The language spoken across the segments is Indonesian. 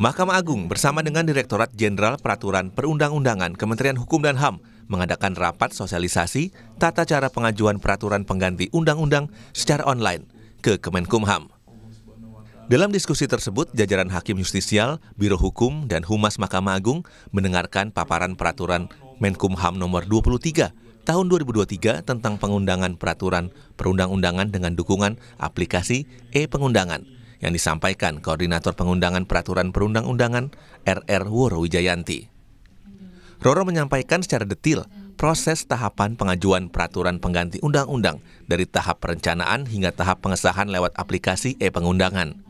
Mahkamah Agung bersama dengan Direktorat Jenderal Peraturan Perundang-undangan Kementerian Hukum dan HAM mengadakan rapat sosialisasi tata cara pengajuan peraturan pengganti undang-undang secara online ke Kemenkumham. Dalam diskusi tersebut, jajaran hakim justisial, biro hukum, dan humas Mahkamah Agung mendengarkan paparan peraturan Menkumham nomor 23 tahun 2023 tentang pengundangan peraturan perundang-undangan dengan dukungan aplikasi e-pengundangan yang disampaikan Koordinator Pengundangan Peraturan Perundang-Undangan RR Woro Wijayanti. Roro menyampaikan secara detil proses tahapan pengajuan peraturan pengganti undang-undang dari tahap perencanaan hingga tahap pengesahan lewat aplikasi e-pengundangan.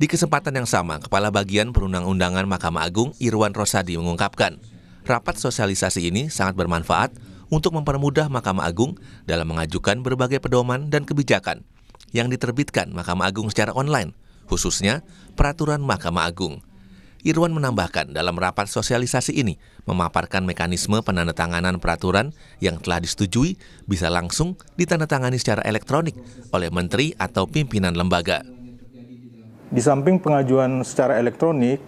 Di kesempatan yang sama, Kepala Bagian Perundang-Undangan Mahkamah Agung Irwan Rosadi mengungkapkan, rapat sosialisasi ini sangat bermanfaat untuk mempermudah Mahkamah Agung dalam mengajukan berbagai pedoman dan kebijakan yang diterbitkan Mahkamah Agung secara online, khususnya peraturan Mahkamah Agung. Irwan menambahkan dalam rapat sosialisasi ini memaparkan mekanisme penandatanganan peraturan yang telah disetujui bisa langsung ditandatangani secara elektronik oleh menteri atau pimpinan lembaga. Di samping pengajuan secara elektronik,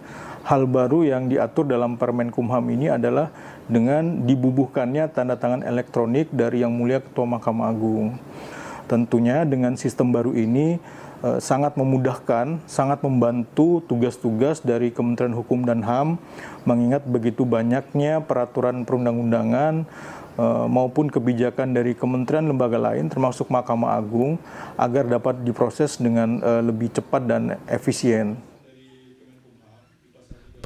hal baru yang diatur dalam Permen Kumham ini adalah dengan dibubuhkannya tanda tangan elektronik dari Yang Mulia Ketua Mahkamah Agung. Tentunya dengan sistem baru ini eh, sangat memudahkan, sangat membantu tugas-tugas dari Kementerian Hukum dan HAM mengingat begitu banyaknya peraturan perundang-undangan eh, maupun kebijakan dari kementerian lembaga lain termasuk Mahkamah Agung agar dapat diproses dengan eh, lebih cepat dan efisien.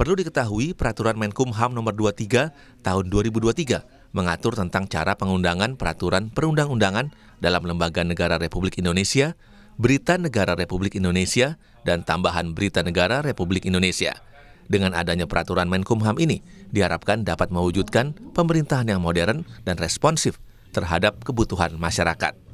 Perlu diketahui peraturan Menkumham nomor 23 tahun 2023 mengatur tentang cara pengundangan peraturan perundang-undangan dalam lembaga negara Republik Indonesia, berita negara Republik Indonesia, dan tambahan berita negara Republik Indonesia. Dengan adanya peraturan Menkumham ini, diharapkan dapat mewujudkan pemerintahan yang modern dan responsif terhadap kebutuhan masyarakat.